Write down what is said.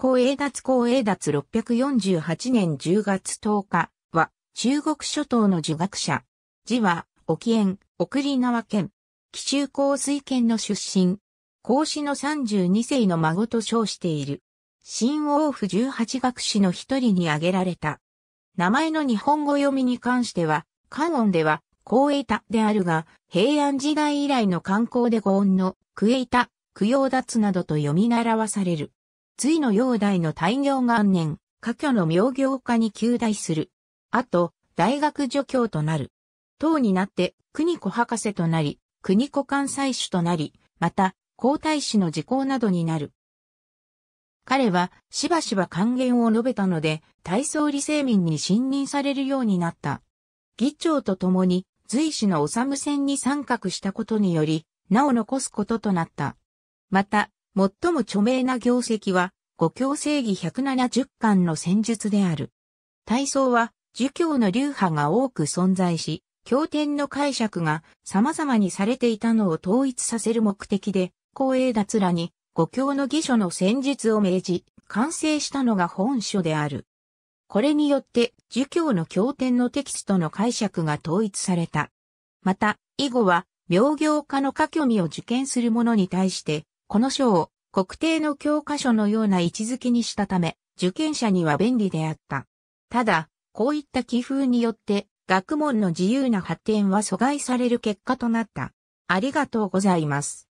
公営脱公営脱648年10月10日は、中国諸島の儒学者。字は、沖縁、送り縄県。紀州公水県の出身。孔子の32世の孫と称している。新王府18学士の一人に挙げられた。名前の日本語読みに関しては、漢音では、公栄太であるが、平安時代以来の観光で語音の、クエイタ、供養脱などと読み習わされる。隋の煬帝の大行元年、家居の妙行家に旧大する。あと、大学助教となる。党になって、国子博士となり、国子関西主となり、また、皇太子の時効などになる。彼は、しばしば還元を述べたので、大総理政民に信任されるようになった。議長と共に、随氏の治戦に参画したことにより、名を残すこととなった。また、最も著名な業績は、五教正義170巻の戦術である。体操は、儒教の流派が多く存在し、経典の解釈が様々にされていたのを統一させる目的で、光栄脱らに五教の義書の戦術を命じ、完成したのが本書である。これによって、儒教の経典のテキストの解釈が統一された。また、以後は、病業家の科挙味を受験する者に対して、この章を国定の教科書のような位置づけにしたため、受験者には便利であった。ただ、こういった寄付によって、学問の自由な発展は阻害される結果となった。ありがとうございます。